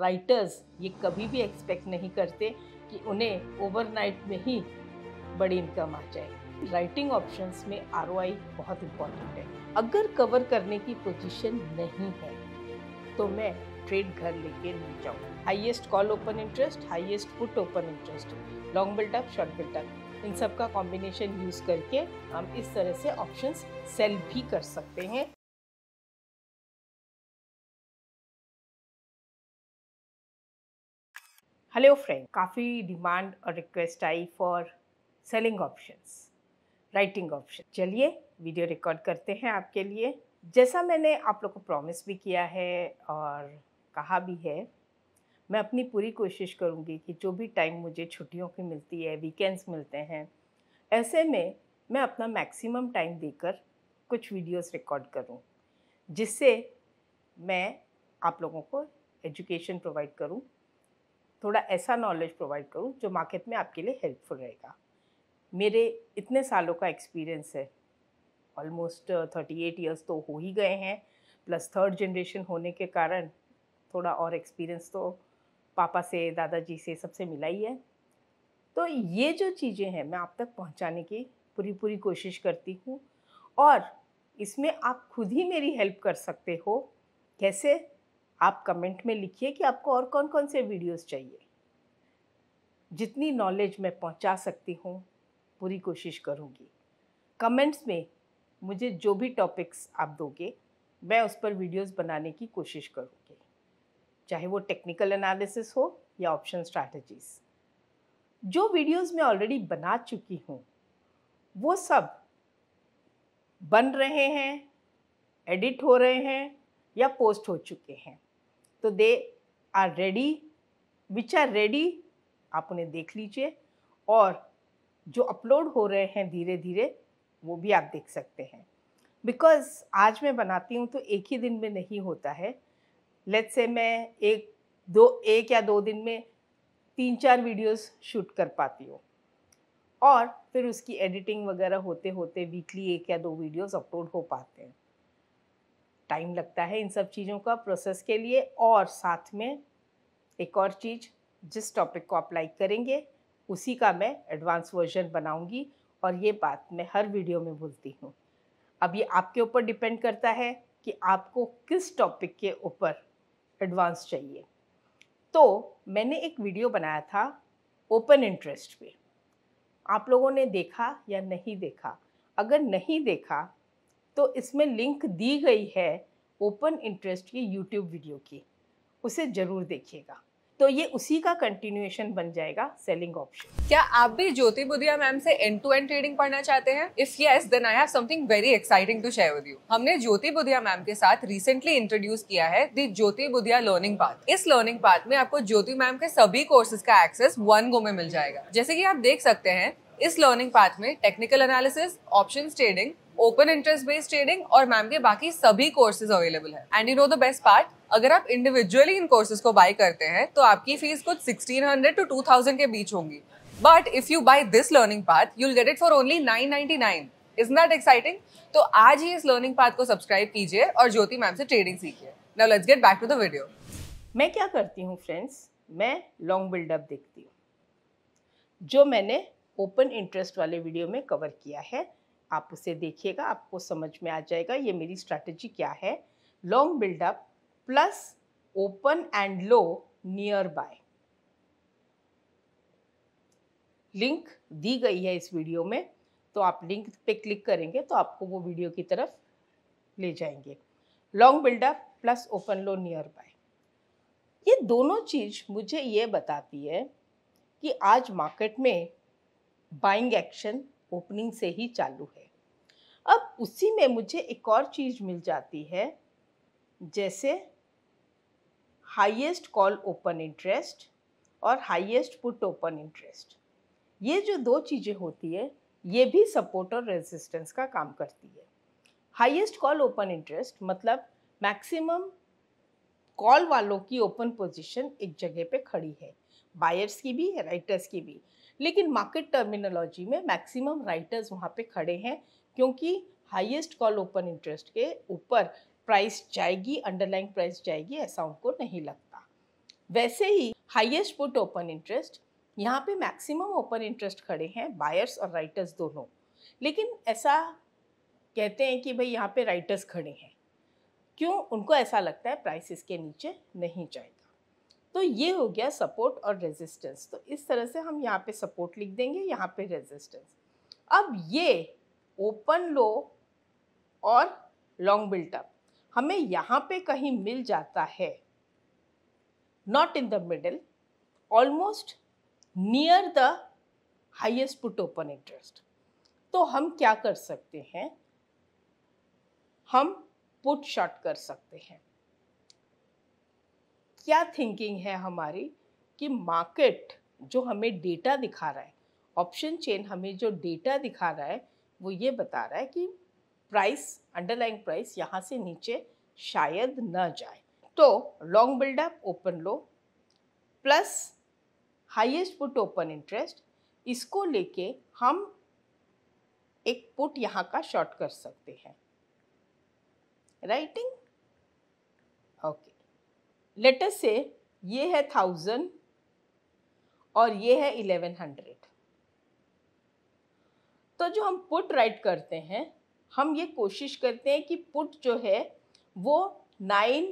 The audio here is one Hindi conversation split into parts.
राइटर्स ये कभी भी एक्सपेक्ट नहीं करते कि उन्हें ओवरनाइट में ही बड़ी इनकम आ जाए राइटिंग ऑप्शंस में आर बहुत इम्पॉर्टेंट है अगर कवर करने की पोजीशन नहीं है तो मैं ट्रेड घर लेके नहीं जाऊँ highest call open interest highest put open interest long buildup short buildup इन सब का कॉम्बिनेशन यूज़ करके हम इस तरह से ऑप्शंस सेल भी कर सकते हैं हेलो फ्रेंड काफ़ी डिमांड और रिक्वेस्ट आई for selling options writing option चलिए वीडियो रिकॉर्ड करते हैं आपके लिए जैसा मैंने आप लोग को प्रॉमिस भी किया है और कहा भी है मैं अपनी पूरी कोशिश करूँगी कि जो भी टाइम मुझे छुट्टियों की मिलती है वीकेंड्स मिलते हैं ऐसे में मैं अपना मैक्सिमम टाइम देकर कुछ वीडियोस रिकॉर्ड करूं जिससे मैं आप लोगों को एजुकेशन प्रोवाइड करूं थोड़ा ऐसा नॉलेज प्रोवाइड करूँ जो मार्केट में आपके लिए हेल्पफुल रहेगा मेरे इतने सालों का एक्सपीरियंस है ऑलमोस्ट थर्टी एट ईयर्स तो हो ही गए हैं प्लस थर्ड जनरेशन होने के कारण थोड़ा और एक्सपीरियंस तो पापा से दादाजी से सबसे मिला ही है तो ये जो चीज़ें हैं मैं आप तक पहुंचाने की पूरी पूरी कोशिश करती हूँ और इसमें आप खुद ही मेरी हेल्प कर सकते हो कैसे आप कमेंट में लिखिए कि आपको और कौन कौन से वीडियोस चाहिए जितनी नॉलेज मैं पहुंचा सकती हूँ पूरी कोशिश करूँगी कमेंट्स में मुझे जो भी टॉपिक्स आप दोगे मैं उस पर वीडियोस बनाने की कोशिश करूँगी चाहे वो टेक्निकल एनालिसिस हो या ऑप्शन स्ट्रैटेजीज़ जो वीडियोस मैं ऑलरेडी बना चुकी हूँ वो सब बन रहे हैं एडिट हो रहे हैं या पोस्ट हो चुके हैं तो they are ready which are ready आप उन्हें देख लीजिए और जो अपलोड हो रहे हैं धीरे धीरे वो भी आप देख सकते हैं बिकॉज़ आज मैं बनाती हूँ तो एक ही दिन में नहीं होता है लेट से मैं एक दो एक या दो दिन में तीन चार वीडियोस शूट कर पाती हूँ और फिर उसकी एडिटिंग वगैरह होते होते वीकली एक या दो वीडियोस अपलोड हो पाते हैं टाइम लगता है इन सब चीज़ों का प्रोसेस के लिए और साथ में एक और चीज़ जिस टॉपिक को अप्लाई करेंगे उसी का मैं एडवांस वर्जन बनाऊंगी और ये बात मैं हर वीडियो में बोलती हूँ अब ये आपके ऊपर डिपेंड करता है कि आपको किस टॉपिक के ऊपर एडवांस चाहिए तो मैंने एक वीडियो बनाया था ओपन इंटरेस्ट पे आप लोगों ने देखा या नहीं देखा अगर नहीं देखा तो इसमें लिंक दी गई है ओपन इंटरेस्ट की यूट्यूब वीडियो की उसे ज़रूर देखिएगा तो ये उसी का कंटिन्यूएशन बन जाएगा सेलिंग ऑप्शन क्या आप भी ज्योति बुधिया मैम से एंड टू एंड ट्रेडिंग पढ़ना चाहते हैं if yes then I have something very exciting to share with you हमने ज्योति बुधिया मैम के साथ रिसेंटली इंट्रोड्यूस किया है the Jyoti Budhia learning path इस लर्निंग पाथ में आपको ज्योति मैम के सभी कोर्सेज का एक्सेस वन गो में मिल जाएगा जैसे की आप देख सकते हैं इस लर्निंग पाथ में technical analysis option trading open interest based trading और मैम के बाकी सभी कोर्सेज अवेलेबल है and you know the best part अगर आप इंडिविजुअली इन कोर्सेज को बाय करते हैं तो आपकी फीस कुछ 1600 टू 2000 के बीच होंगी but if you buy this learning path will get it for only 999 is that exciting तो आज ही इस लर्निंग पाथ को सब्सक्राइब कीजिए और ज्योति मैम से ट्रेडिंग सीखिए now let's get back to the video मैं क्या करती हूँ फ्रेंड्स मैं लॉन्ग बिल्डअप देखती हूँ जो मैंने ओपन इंटरेस्ट वाले वीडियो में कवर किया है आप उसे देखिएगा आपको समझ में आ जाएगा ये मेरी स्ट्रैटेजी क्या है long buildup plus open and low nearby link दी गई है इस वीडियो में तो आप लिंक पे क्लिक करेंगे तो आपको वो वीडियो की तरफ ले जाएंगे long buildup plus open low nearby ये दोनों चीज़ मुझे ये बताती है कि आज मार्केट में बाइंग एक्शन ओपनिंग से ही चालू है अब उसी में मुझे एक और चीज़ मिल जाती है जैसे हाईएस्ट कॉल ओपन इंटरेस्ट और हाईएस्ट पुट ओपन इंटरेस्ट ये जो दो चीज़ें होती है ये भी सपोर्ट और रेजिस्टेंस का काम करती है हाईएस्ट कॉल ओपन इंटरेस्ट मतलब मैक्सिमम कॉल वालों की ओपन पोजीशन एक जगह पे खड़ी है बायर्स की भी राइटर्स की भी लेकिन मार्केट टर्मिनोलॉजी में मैक्सिमम राइटर्स वहाँ पे खड़े हैं क्योंकि हाईएस्ट कॉल ओपन इंटरेस्ट के ऊपर प्राइस जाएगी अंडरलाइन प्राइस जाएगी ऐसा उनको नहीं लगता वैसे ही हाईएस्ट पुट ओपन इंटरेस्ट यहाँ पे मैक्सिमम ओपन इंटरेस्ट खड़े हैं बायर्स और राइटर्स दोनों लेकिन ऐसा कहते हैं कि भाई यहाँ पे राइटर्स खड़े हैं क्यों उनको ऐसा लगता है प्राइस इसके नीचे नहीं जाएगा तो ये हो गया सपोर्ट और रेजिस्टेंस तो इस तरह से हम यहाँ पे सपोर्ट लिख देंगे यहाँ पे रेजिस्टेंस अब ये ओपन लो और लॉन्ग बिल्टअप हमें यहाँ पे कहीं मिल जाता है not in the middle almost near the highest put open interest तो हम क्या कर सकते हैं हम पुट शॉट कर सकते हैं क्या थिंकिंग है हमारी कि मार्केट जो हमें डेटा दिखा रहा है ऑप्शन चेन हमें जो डेटा दिखा रहा है वो ये बता रहा है कि प्राइस अंडरलाइन प्राइस यहाँ से नीचे शायद ना जाए तो long buildup open low plus highest put open interest इसको लेके हम एक पुट यहाँ का शॉर्ट कर सकते हैं राइटिंग ओके लेटर से ये है थाउजेंड और ये है इलेवन हंड्रेड तो जो हम पुट राइट करते हैं हम ये कोशिश करते हैं कि पुट जो है वो नाइन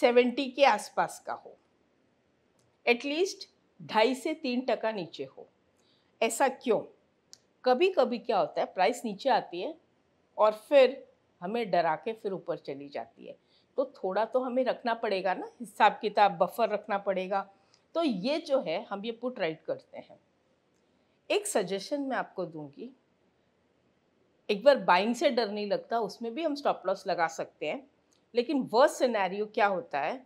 सेवेंटी के आसपास का हो एटलीस्ट ढाई से तीन टका नीचे हो ऐसा क्यों कभी कभी क्या होता है प्राइस नीचे आती है और फिर हमें डरा के फिर ऊपर चली जाती है तो थोड़ा तो हमें रखना पड़ेगा ना हिसाब किताब बफर रखना पड़ेगा तो ये जो है हम ये पुट राइट करते हैं एक सजेशन मैं आपको दूंगी एक बार बाइंग से डर नहीं लगता उसमें भी हम स्टॉप लॉस लगा सकते हैं लेकिन वर्स्ट सिनेरियो क्या होता है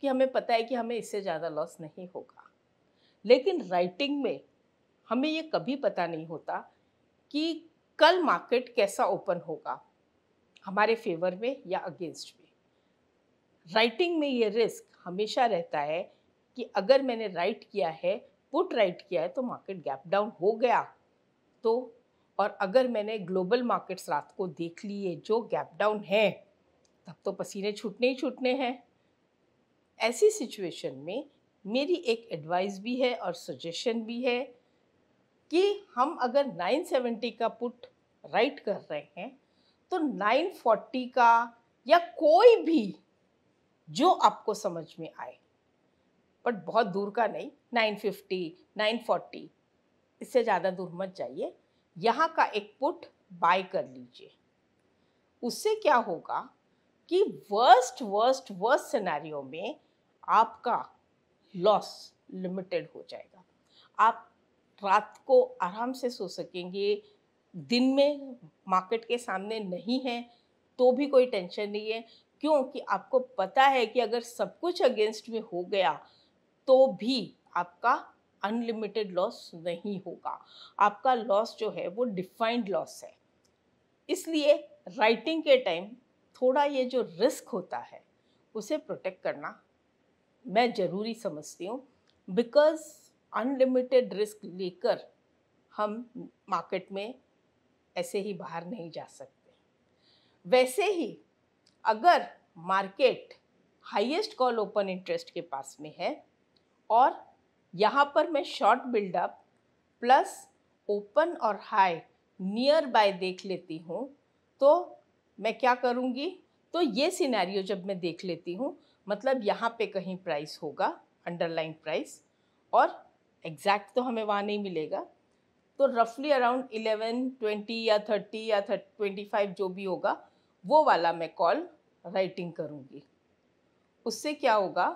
कि हमें पता है कि हमें इससे ज़्यादा लॉस नहीं होगा लेकिन राइटिंग में हमें ये कभी पता नहीं होता कि कल मार्केट कैसा ओपन होगा हमारे फेवर में या अगेंस्ट में राइटिंग में ये रिस्क हमेशा रहता है कि अगर मैंने राइट किया है पुट राइट किया है तो मार्केट गैप डाउन हो गया तो और अगर मैंने ग्लोबल मार्केट्स रात को देख लिए जो गैप डाउन है तब तो पसीने छूटने ही छूटने हैं ऐसी सिचुएशन में मेरी एक एडवाइस भी है और सजेशन भी है कि हम अगर 970 का पुट राइट कर रहे हैं तो 940 का या कोई भी जो आपको समझ में आए बट बहुत दूर का नहीं 950, 940 इससे ज़्यादा दूर मत जाइए यहाँ का एक पुट बाय कर लीजिए उससे क्या होगा कि वर्स्ट वर्स्ट वर्स्ट सिनेरियो में आपका लॉस लिमिटेड हो जाएगा आप रात को आराम से सो सकेंगे दिन में मार्केट के सामने नहीं है तो भी कोई टेंशन नहीं है क्योंकि आपको पता है कि अगर सब कुछ अगेंस्ट में हो गया तो भी आपका अनलिमिटेड लॉस नहीं होगा आपका लॉस जो है वो डिफाइंड लॉस है इसलिए राइटिंग के टाइम थोड़ा ये जो रिस्क होता है उसे प्रोटेक्ट करना मैं ज़रूरी समझती हूँ बिकॉज अनलिमिटेड रिस्क लेकर हम मार्केट में ऐसे ही बाहर नहीं जा सकते वैसे ही अगर market highest call open interest के पास में है और यहाँ पर मैं शॉर्ट बिल्डअप प्लस ओपन और हाई नियर बाय देख लेती हूँ तो मैं क्या करूँगी तो ये सिनेरियो जब मैं देख लेती हूँ मतलब यहाँ पे कहीं प्राइस होगा अंडरलाइन प्राइस और एग्जैक्ट तो हमें वहाँ नहीं मिलेगा तो रफली अराउंड इलेवन ट्वेंटी या थर्टी या ट्वेंटी फाइव जो भी होगा वो वाला मैं कॉल राइटिंग करूँगी उससे क्या होगा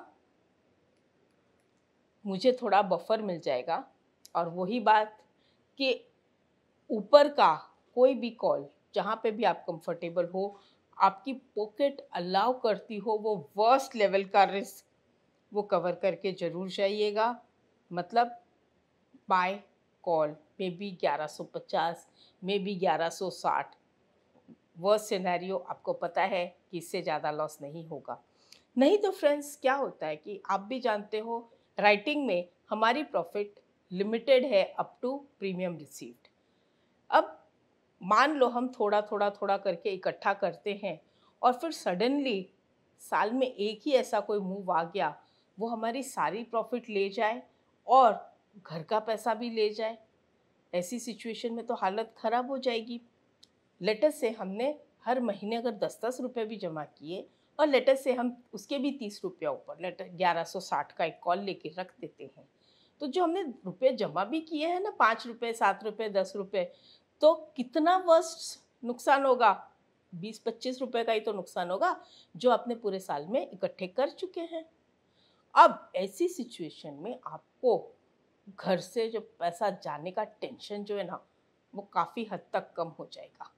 मुझे थोड़ा बफर मिल जाएगा और वही बात कि ऊपर का कोई भी कॉल जहाँ पे भी आप कंफर्टेबल हो आपकी पॉकेट अलाउ करती हो वो वर्स्ट लेवल का रिस्क वो कवर करके ज़रूर जाइएगा मतलब बाय कॉल मे बी ग्यारह सौ पचास मे बी ग्यारह सौ साठ वर्स्ट सिनेरियो आपको पता है कि इससे ज़्यादा लॉस नहीं होगा नहीं तो फ्रेंड्स क्या होता है कि आप भी जानते हो राइटिंग में हमारी प्रॉफिट लिमिटेड है अप टू प्रीमियम रिसीव्ड अब मान लो हम थोड़ा थोड़ा थोड़ा करके इकट्ठा करते हैं और फिर सडनली साल में एक ही ऐसा कोई मूव आ गया वो हमारी सारी प्रॉफिट ले जाए और घर का पैसा भी ले जाए ऐसी सिचुएशन में तो हालत ख़राब हो जाएगी लेटर से हमने हर महीने अगर दस दस रुपये भी जमा किए और लेटर से हम उसके भी तीस रुपया ऊपर लेटर ग्यारह सौ साठ का एक कॉल लेके रख देते हैं तो जो हमने रुपये जमा भी किए हैं ना पाँच रुपये सात रुपये दस रुपये तो कितना वर्ष नुकसान होगा बीस पच्चीस रुपये का ही तो नुकसान होगा जो आपने पूरे साल में इकट्ठे कर चुके हैं अब ऐसी सिचुएशन में आपको घर से जो पैसा जाने का टेंशन जो है ना वो काफ़ी हद तक कम हो जाएगा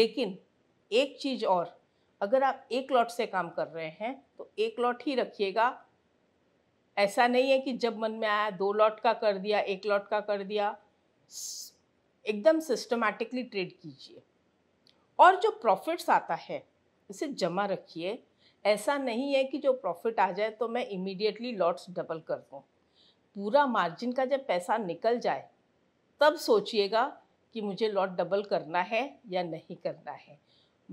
लेकिन एक चीज़ और अगर आप एक लॉट से काम कर रहे हैं तो एक लॉट ही रखिएगा ऐसा नहीं है कि जब मन में आया दो लॉट का कर दिया एक लॉट का कर दिया एकदम सिस्टमैटिकली ट्रेड कीजिए और जो प्रॉफिट्स आता है इसे जमा रखिए ऐसा नहीं है कि जो प्रॉफिट आ जाए तो मैं इमीडिएटली लॉट्स डबल कर दूँ पूरा मार्जिन का जब पैसा निकल जाए तब सोचिएगा कि मुझे लॉट डबल करना है या नहीं करना है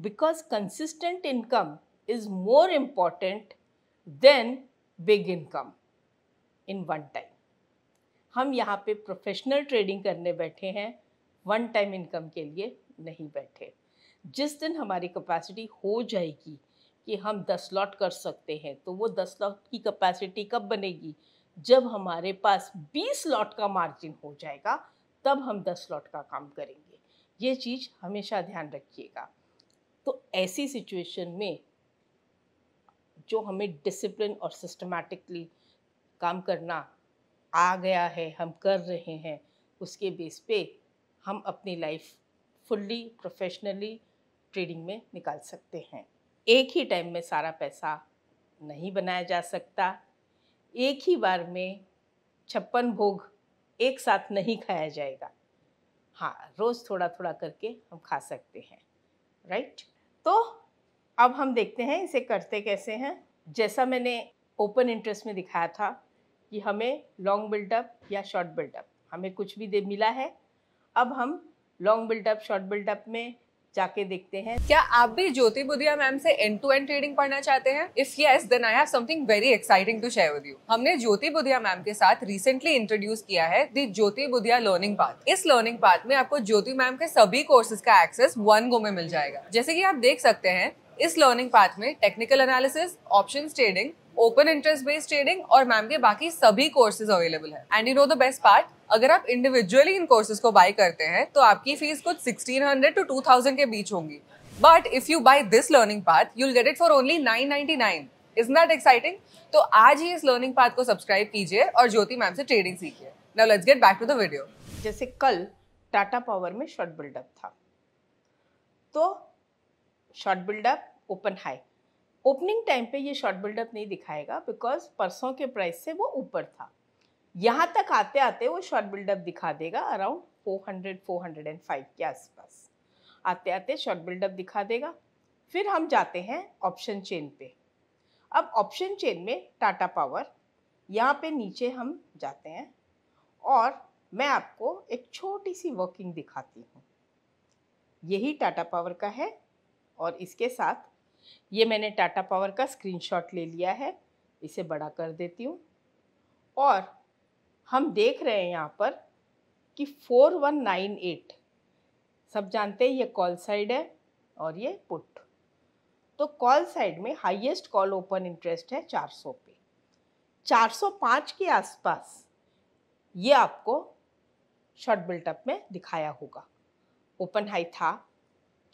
because consistent income is more important than big income in one time. हम यहाँ पे प्रोफेशनल ट्रेडिंग करने बैठे हैं वन टाइम इनकम के लिए नहीं बैठे जिस दिन हमारी कैपेसिटी हो जाएगी कि हम दस लॉट कर सकते हैं तो वो दस लॉट की कैपेसिटी कब बनेगी जब हमारे पास बीस लॉट का मार्जिन हो जाएगा तब हम दस लॉट का काम करेंगे ये चीज़ हमेशा ध्यान रखिएगा तो ऐसी सिचुएशन में जो हमें डिसिप्लिन और सिस्टमेटिकली काम करना आ गया है हम कर रहे हैं उसके बेस पे हम अपनी लाइफ फुल्ली प्रोफेशनली ट्रेडिंग में निकाल सकते हैं एक ही टाइम में सारा पैसा नहीं बनाया जा सकता एक ही बार में छप्पन भोग एक साथ नहीं खाया जाएगा हाँ रोज़ थोड़ा थोड़ा करके हम खा सकते हैं राइट तो अब हम देखते हैं इसे करते कैसे हैं जैसा मैंने ओपन इंटरेस्ट में दिखाया था कि हमें लॉन्ग बिल्डअप या शॉर्ट बिल्डअप हमें कुछ भी दे मिला है अब हम लॉन्ग बिल्डअप शॉर्ट बिल्डअप में जाके देखते हैं क्या आप भी ज्योति बुधिया मैम से एंड टू एंड ट्रेडिंग पढ़ना चाहते हैं if yes then I have something very exciting to share with you हमने ज्योति बुधिया मैम के साथ रिसेंटली इंट्रोड्यूस किया है the Jyoti Budhia learning path इस लर्निंग पाथ में आपको ज्योति मैम के सभी कोर्सेज का एक्सेस वन गो में मिल जाएगा जैसे की आप देख सकते हैं इस लर्निंग पाथ में technical analysis option trading open interest based trading और मैम के बाकी सभी कोर्सेज अवेलेबल है and you know the best part अगर आप इंडिविजुअली इन कोर्सेज को बाई करते हैं तो आपकी फीस कुछ sixteen hundred to two thousand के बीच होंगी but if you buy this learning path you'll get it for only nine ninety nine is not exciting तो आज ही इस लर्निंग पाथ को सब्सक्राइब कीजिए और ज्योति मैम से ट्रेडिंग सीखिए now let's get back to the video जैसे कल टाटा पावर में शॉर्ट बिल्डअप था तो short buildup open high opening time पे ये शॉर्ट बिल्डअप नहीं दिखाएगा बिकॉज परसों के प्राइस से वो ऊपर था यहाँ तक आते आते वो शॉर्ट बिल्डअप दिखा देगा अराउंड 400 405 के आसपास आते आते शॉर्ट बिल्डअप दिखा देगा फिर हम जाते हैं ऑप्शन चेन पे अब ऑप्शन चेन में टाटा पावर यहाँ पे नीचे हम जाते हैं और मैं आपको एक छोटी सी वर्किंग दिखाती हूँ यही टाटा पावर का है और इसके साथ ये मैंने टाटा पावर का स्क्रीनशॉट ले लिया है इसे बड़ा कर देती हूँ और हम देख रहे हैं यहाँ पर कि 4198 सब जानते हैं ये कॉल साइड है और ये पुट तो कॉल साइड में हाईएस्ट कॉल ओपन इंटरेस्ट है 400 पे 405 के आसपास ये आपको शॉर्ट बिल्टअप में दिखाया होगा ओपन हाई था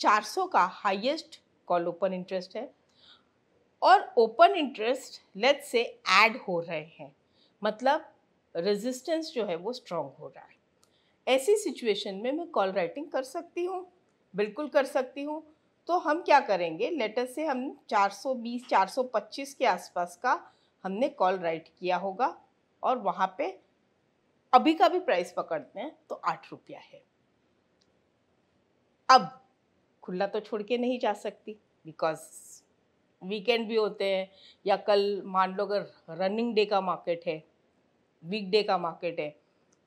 400 का हाईएस्ट कॉल ओपन इंटरेस्ट है और ओपन इंटरेस्ट लेट से ऐड हो रहे हैं मतलब रेजिस्टेंस जो है वो स्ट्रांग हो रहा है ऐसी सिचुएशन में मैं कॉल राइटिंग कर सकती हूँ बिल्कुल कर सकती हूँ तो हम क्या करेंगे लेटर से हम 420 425 के आसपास का हमने कॉल राइट किया होगा और वहाँ पे अभी का भी प्राइस पकड़ते हैं तो आठ रुपया है अब खुला तो छोड़ के नहीं जा सकती बिकॉज वीकेंड भी होते हैं या कल मान लो अगर रनिंग डे का मार्केट है वीकडे का मार्केट है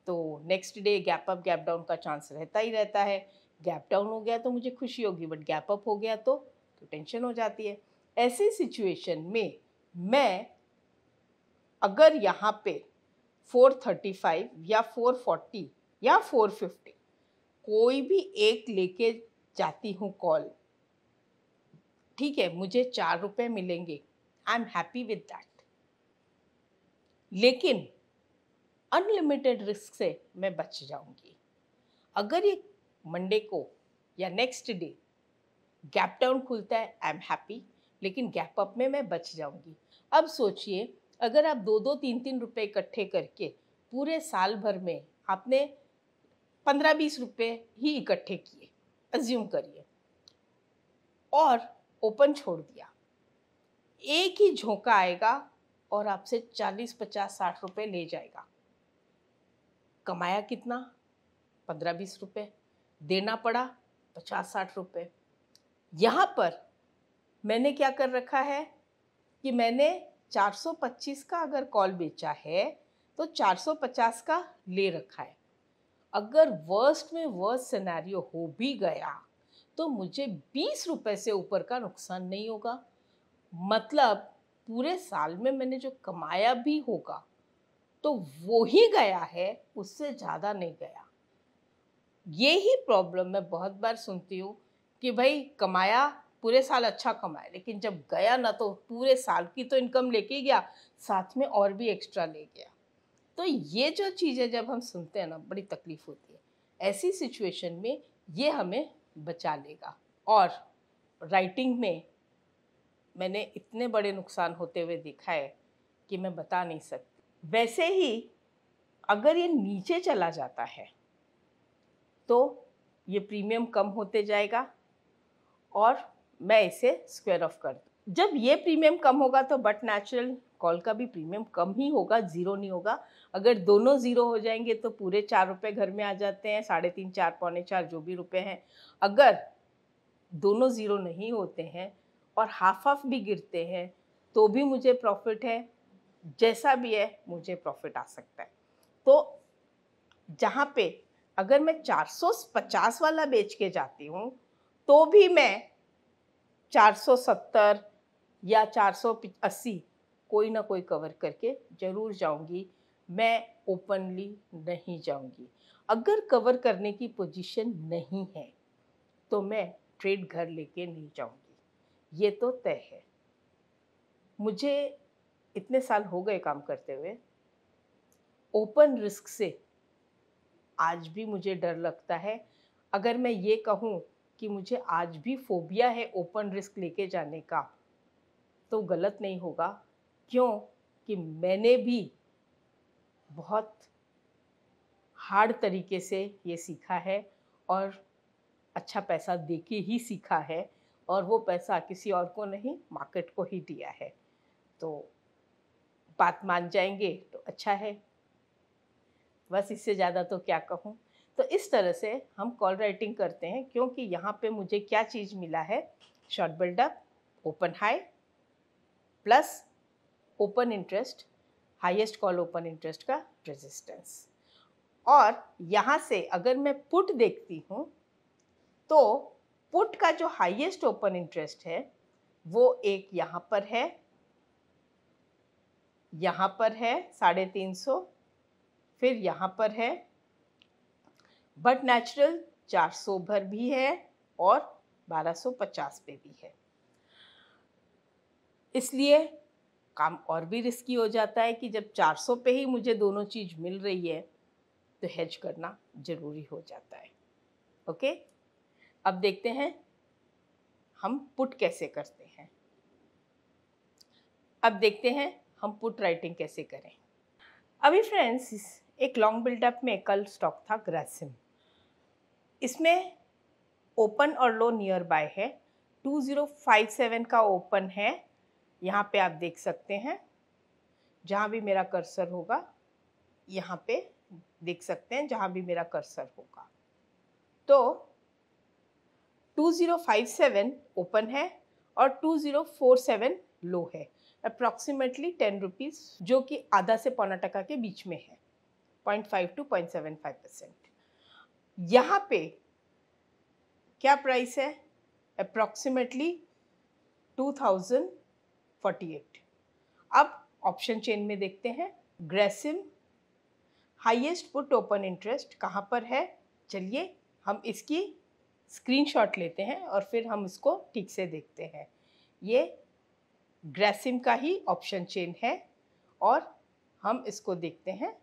तो next day gap up gap down का चांस रहता ही रहता है गैप डाउन हो गया तो मुझे खुशी होगी बट गैप अप हो गया तो, तो टेंशन हो जाती है ऐसे सिचुएशन में मैं अगर यहाँ पे 435 या 440 या 450 कोई भी एक लेके जाती हूँ कॉल ठीक है मुझे चार रुपये मिलेंगे I am happy with that लेकिन अनलिमिटेड रिस्क से मैं बच जाऊंगी अगर ये मंडे को या नेक्स्ट डे गैप डाउन खुलता है आई एम हैप्पी लेकिन गैप अप में मैं बच जाऊंगी अब सोचिए अगर आप दो दो तीन तीन रुपए इकट्ठे करके पूरे साल भर में आपने पंद्रह बीस रुपये ही इकट्ठे किए अज्यूम करिए और ओपन छोड़ दिया एक ही झोंका आएगा और आपसे चालीस पचास साठ रुपये ले जाएगा कमाया कितना पंद्रह बीस रुपये देना पड़ा पचास साठ रुपये यहाँ पर मैंने क्या कर रखा है कि मैंने 425 का अगर कॉल बेचा है तो 450 का ले रखा है अगर वर्स्ट में वर्स्ट सिनेरियो हो भी गया तो मुझे बीस रुपये से ऊपर का नुकसान नहीं होगा मतलब पूरे साल में मैंने जो कमाया भी होगा तो वो ही गया है उससे ज़्यादा नहीं गया ये ही प्रॉब्लम मैं बहुत बार सुनती हूँ कि भाई कमाया पूरे साल अच्छा कमाया लेकिन जब गया ना तो पूरे साल की तो इनकम लेके गया साथ में और भी एक्स्ट्रा ले गया तो ये जो चीज़ें जब हम सुनते हैं ना बड़ी तकलीफ़ होती है ऐसी सिचुएशन में ये हमें बचा लेगा और राइटिंग में मैंने इतने बड़े नुकसान होते हुए देखा है कि मैं बता नहीं सकती वैसे ही अगर ये नीचे चला जाता है तो ये प्रीमियम कम होते जाएगा और मैं इसे स्क्वायर ऑफ कर दूँ जब ये प्रीमियम कम होगा तो बट नेचुरल कॉल का भी प्रीमियम कम ही होगा ज़ीरो नहीं होगा अगर दोनों ज़ीरो हो जाएंगे तो पूरे चार रुपये घर में आ जाते हैं साढ़े तीन चार पौने चार जो भी रुपए हैं अगर दोनों ज़ीरो नहीं होते हैं और हाफ हाफ भी गिरते हैं तो भी मुझे प्रॉफिट है जैसा भी है मुझे प्रॉफिट आ सकता है तो जहाँ पे अगर मैं 450 वाला बेच के जाती हूँ तो भी मैं 470 या 480 कोई ना कोई कवर करके ज़रूर जाऊँगी मैं ओपनली नहीं जाऊँगी अगर कवर करने की पोजीशन नहीं है तो मैं ट्रेड घर लेके नहीं जाऊँगी ये तो तय है मुझे इतने साल हो गए काम करते हुए ओपन रिस्क से आज भी मुझे डर लगता है अगर मैं ये कहूँ कि मुझे आज भी फोबिया है ओपन रिस्क लेके जाने का तो गलत नहीं होगा क्यों कि मैंने भी बहुत हार्ड तरीके से ये सीखा है और अच्छा पैसा दे के ही सीखा है और वो पैसा किसी और को नहीं मार्केट को ही दिया है तो बात मान जाएंगे तो अच्छा है बस इससे ज़्यादा तो क्या कहूँ तो इस तरह से हम कॉल राइटिंग करते हैं क्योंकि यहाँ पे मुझे क्या चीज़ मिला है short buildup open high plus open interest highest call open interest का रेजिस्टेंस और यहाँ से अगर मैं पुट देखती हूँ तो पुट का जो हाईएस्ट ओपन इंटरेस्ट है वो एक यहाँ पर है यहाँ पर है साढ़े तीन सौ फिर यहाँ पर है बट नेचुरल चार सौ भर भी है और बारह सौ पचास पे भी है इसलिए काम और भी रिस्की हो जाता है कि जब चार सौ पे ही मुझे दोनों चीज़ मिल रही है तो हेज करना ज़रूरी हो जाता है ओके अब देखते हैं हम पुट कैसे करते हैं अब देखते हैं हम पुट राइटिंग कैसे करें अभी फ्रेंड्स एक लॉन्ग बिल्डअप में कल स्टॉक था ग्रासिम इसमें ओपन और लो नियर बाय है 2057 का ओपन है यहाँ पे आप देख सकते हैं जहाँ भी मेरा कर्सर होगा यहाँ पे देख सकते हैं जहाँ भी मेरा कर्सर होगा तो 2057 ओपन है और 2047 लो है अप्रॉक्सीमेटली टेन रुपीज़ जो कि आधा से पौना टका के बीच में है point five two point seven five percent यहाँ पे क्या प्राइस है approximately two thousand forty eight अब ऑप्शन चेन में देखते हैं Grasim highest put open interest कहाँ पर है चलिए हम इसकी स्क्रीनशॉट लेते हैं और फिर हम इसको ठीक से देखते हैं ये ग्रेसिम का ही ऑप्शन चेन है और हम इसको देखते हैं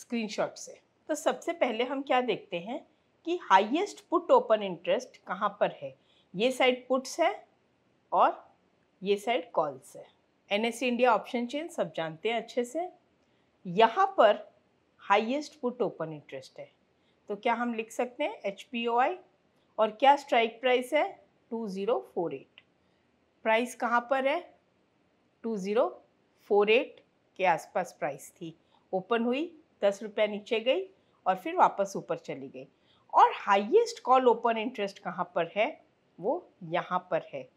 स्क्रीनशॉट से तो सबसे पहले हम क्या देखते हैं कि हाईएस्ट पुट ओपन इंटरेस्ट कहाँ पर है ये साइड पुट्स है और ये साइड कॉल्स है एन इंडिया ऑप्शन चेन सब जानते हैं अच्छे से यहाँ पर हाईएस्ट पुट ओपन इंटरेस्ट है तो क्या हम लिख सकते हैं एच और क्या स्ट्राइक प्राइस है two zero four eight price कहाँ पर है टू ज़ीरो फोर एट के आसपास प्राइस थी ओपन हुई दस रुपये नीचे गई और फिर वापस ऊपर चली गई और हाईएस्ट कॉल ओपन इंटरेस्ट कहाँ पर है वो यहाँ पर है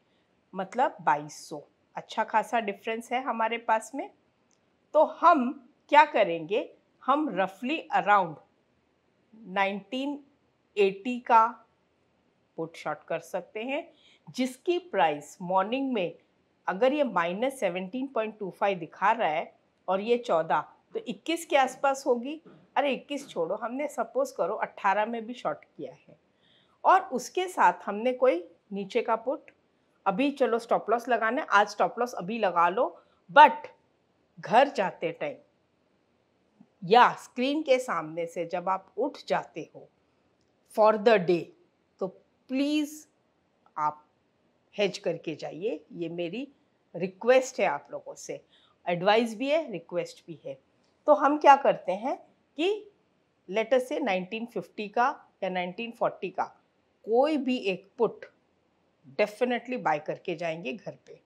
मतलब बाईस सौ अच्छा खासा डिफरेंस है हमारे पास में तो हम क्या करेंगे हम रफली अराउंड 1980 का पुट शॉट कर सकते हैं जिसकी प्राइस मॉर्निंग में अगर ये minus seventeen point two five दिखा रहा है और ये चौदह तो इक्कीस के आसपास होगी अरे इक्कीस छोड़ो हमने सपोज करो अट्ठारह में भी शॉर्ट किया है और उसके साथ हमने कोई नीचे का पुट अभी चलो स्टॉप लॉस लगाना आज स्टॉप लॉस अभी लगा लो बट घर जाते टाइम या स्क्रीन के सामने से जब आप उठ जाते हो फॉर द डे तो प्लीज़ आप हैज करके जाइए ये मेरी रिक्वेस्ट है आप लोगों से एडवाइस भी है रिक्वेस्ट भी है तो हम क्या करते हैं कि लेटर से 1950 का या 1940 का कोई भी एक पुट डेफिनेटली बाय करके जाएंगे घर पे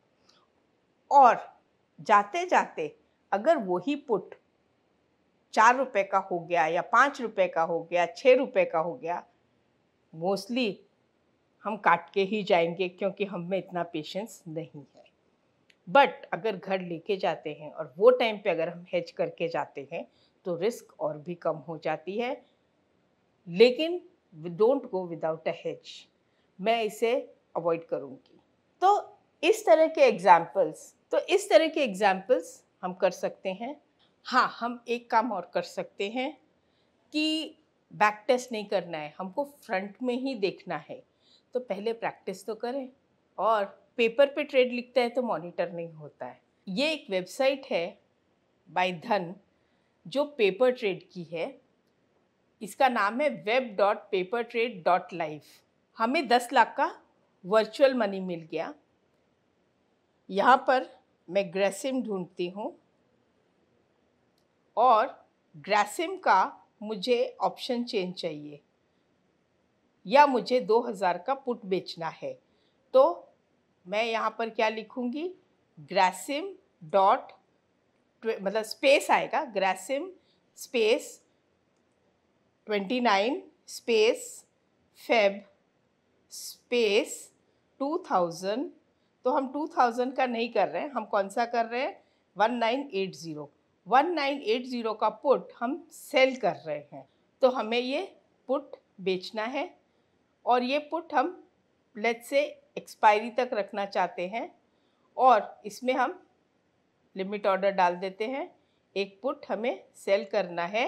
और जाते जाते अगर वही पुट चार रुपए का हो गया या पाँच रुपए का हो गया छः रुपए का हो गया मोस्टली हम काट के ही जाएंगे क्योंकि हम में इतना पेशेंस नहीं है बट अगर घर लेके जाते हैं और वो टाइम पे अगर हम हेज करके जाते हैं तो रिस्क और भी कम हो जाती है लेकिन don't go without a hedge मैं इसे अवॉइड करूँगी तो इस तरह के एग्जाम्पल्स तो इस तरह के एग्जाम्पल्स हम कर सकते हैं हाँ हम एक काम और कर सकते हैं कि बैक टेस्ट नहीं करना है हमको फ्रंट में ही देखना है तो पहले प्रैक्टिस तो करें और पेपर पे ट्रेड लिखता है तो मॉनिटर नहीं होता है ये एक वेबसाइट है बाय धन जो पेपर ट्रेड की है इसका नाम है web dot paper trade dot live हमें दस लाख का वर्चुअल मनी मिल गया यहाँ पर मैं ग्रेसिम ढूंढती हूँ और ग्रेसिम का मुझे ऑप्शन चेंज चाहिए या मुझे दो हज़ार का पुट बेचना है तो मैं यहाँ पर क्या लिखूँगी ग्रासिम डॉट मतलब स्पेस आएगा Grasim space twenty nine space Feb space two thousand तो हम टू थाउजेंड का नहीं कर रहे हैं हम कौन सा कर रहे हैं one nine eight zero one nine eight zero का पुट हम सेल कर रहे हैं तो हमें ये पुट बेचना है और ये पुट हम लेट से एक्सपायरी तक रखना चाहते हैं और इसमें हम लिमिट ऑर्डर डाल देते हैं एक पुट हमें सेल करना है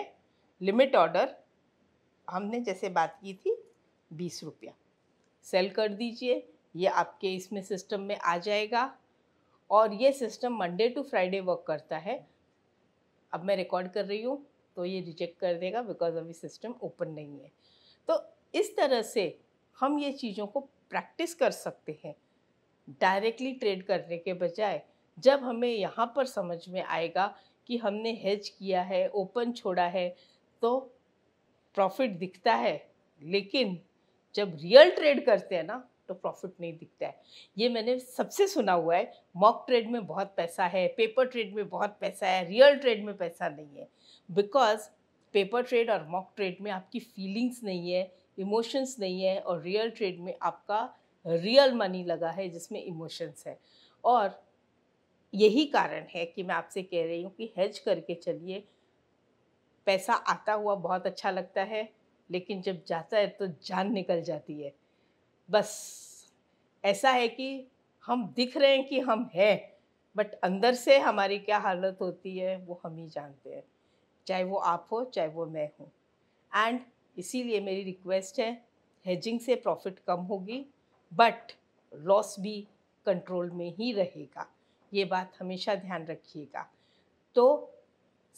लिमिट ऑर्डर हमने जैसे बात की थी बीस रुपया सेल कर दीजिए ये आपके इसमें सिस्टम में आ जाएगा और ये system Monday to Friday work करता है अब मैं रिकॉर्ड कर रही हूँ तो ये रिजेक्ट कर देगा बिकॉज अभी सिस्टम ओपन नहीं है तो इस तरह से हम ये चीज़ों को प्रैक्टिस कर सकते हैं डायरेक्टली ट्रेड करने के बजाय जब हमें यहाँ पर समझ में आएगा कि हमने हेज किया है ओपन छोड़ा है तो प्रॉफिट दिखता है लेकिन जब रियल ट्रेड करते हैं ना तो प्रॉफिट नहीं दिखता है ये मैंने सबसे सुना हुआ है मॉक ट्रेड में बहुत पैसा है पेपर ट्रेड में बहुत पैसा है रियल ट्रेड में पैसा नहीं है बिकॉज पेपर ट्रेड और मॉक ट्रेड में आपकी फीलिंग्स नहीं है इमोशंस नहीं है और रियल ट्रेड में आपका रियल मनी लगा है जिसमें इमोशंस है और यही कारण है कि मैं आपसे कह रही हूँ कि हेज करके चलिए पैसा आता हुआ बहुत अच्छा लगता है लेकिन जब जाता है तो जान निकल जाती है बस ऐसा है कि हम दिख रहे हैं कि हम हैं बट अंदर से हमारी क्या हालत होती है वो हम ही जानते हैं चाहे वो आप हो चाहे वो मैं हूँ एंड इसीलिए मेरी रिक्वेस्ट है हेजिंग से प्रॉफिट कम होगी बट लॉस भी कंट्रोल में ही रहेगा ये बात हमेशा ध्यान रखिएगा तो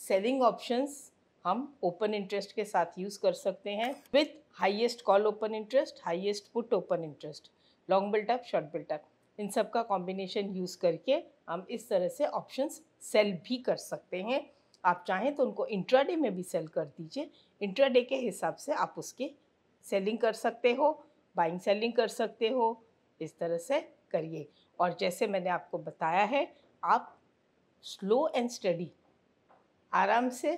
सेलिंग ऑप्शंस हम ओपन इंटरेस्ट के साथ यूज़ कर सकते हैं with highest call open interest highest put open interest long buildup short buildup इन सब का कॉम्बिनेशन यूज़ करके हम इस तरह से ऑप्शंस सेल भी कर सकते हैं आप चाहें तो उनको इंट्राडे में भी सेल कर दीजिए इंट्राडे के हिसाब से आप उसकी सेलिंग कर सकते हो बाइंग सेलिंग कर सकते हो इस तरह से करिए और जैसे मैंने आपको बताया है आप स्लो एंड स्टडी आराम से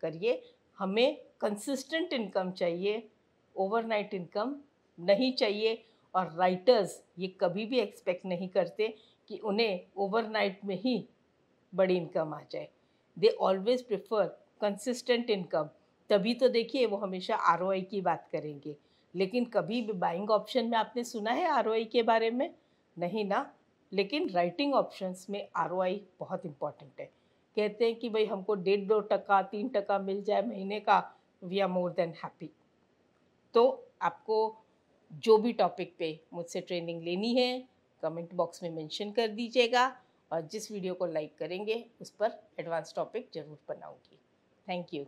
करिए हमें कंसिस्टेंट इनकम चाहिए ओवरनाइट इनकम नहीं चाहिए और राइटर्स ये कभी भी एक्सपेक्ट नहीं करते कि उन्हें ओवरनाइट में ही बड़ी इनकम आ जाए they always prefer consistent income तभी तो देखिए वो हमेशा आर की बात करेंगे लेकिन कभी भी बाइंग ऑप्शन में आपने सुना है आर के बारे में नहीं ना लेकिन राइटिंग ऑप्शंस में आर बहुत इम्पॉर्टेंट है कहते हैं कि भाई हमको डेढ़ दो टका तीन टका मिल जाए महीने का we are more than happy तो आपको जो भी टॉपिक पे मुझसे ट्रेनिंग लेनी है कमेंट बॉक्स में मेंशन कर दीजिएगा और जिस वीडियो को लाइक करेंगे उस पर एडवांस टॉपिक ज़रूर बनाऊँगी थैंक यू